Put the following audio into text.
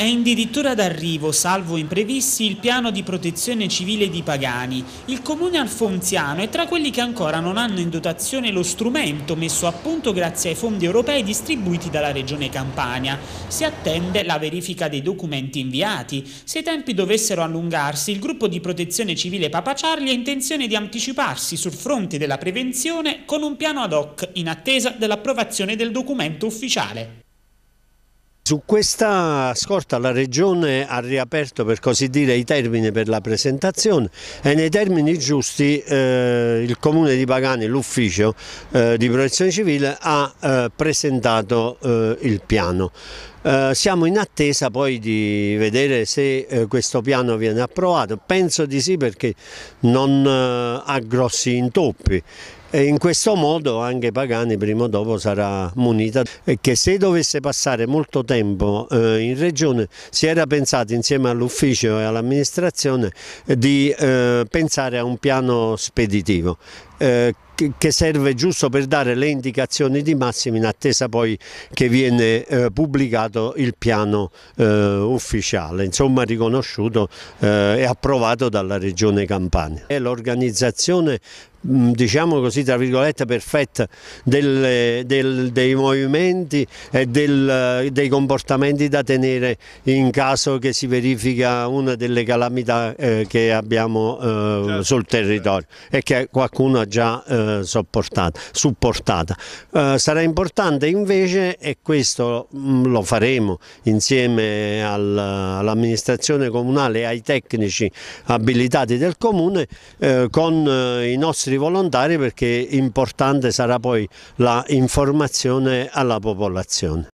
È in dirittura d'arrivo, salvo imprevisti, il piano di protezione civile di Pagani. Il comune alfonziano è tra quelli che ancora non hanno in dotazione lo strumento messo a punto grazie ai fondi europei distribuiti dalla regione Campania. Si attende la verifica dei documenti inviati. Se i tempi dovessero allungarsi, il gruppo di protezione civile Papa Charlie ha intenzione di anticiparsi sul fronte della prevenzione con un piano ad hoc in attesa dell'approvazione del documento ufficiale. Su questa scorta la Regione ha riaperto per così dire i termini per la presentazione e nei termini giusti eh, il Comune di Pagani, l'ufficio eh, di protezione civile ha eh, presentato eh, il piano. Eh, siamo in attesa poi di vedere se eh, questo piano viene approvato, penso di sì perché non ha grossi intoppi e in questo modo anche Pagani prima o dopo sarà munita e che se dovesse passare molto tempo eh, in regione si era pensato insieme all'ufficio e all'amministrazione di eh, pensare a un piano speditivo eh, che serve giusto per dare le indicazioni di massimo in attesa poi che viene eh, pubblicato il piano eh, ufficiale, insomma riconosciuto eh, e approvato dalla Regione Campania. È l'organizzazione mm, diciamo così tra virgolette perfetta del, del, dei movimenti e del, eh, dei comportamenti da tenere in caso che si verifica una delle calamità eh, che abbiamo eh, certo, sul certo. territorio e che qualcuno ha già eh, supportata. Eh, sarà importante invece, e questo mh, mm, lo faremo insieme al, all'amministrazione comunale e ai tecnici abilitati del comune, eh, con eh, i nostri volontari perché importante sarà poi la informazione alla popolazione.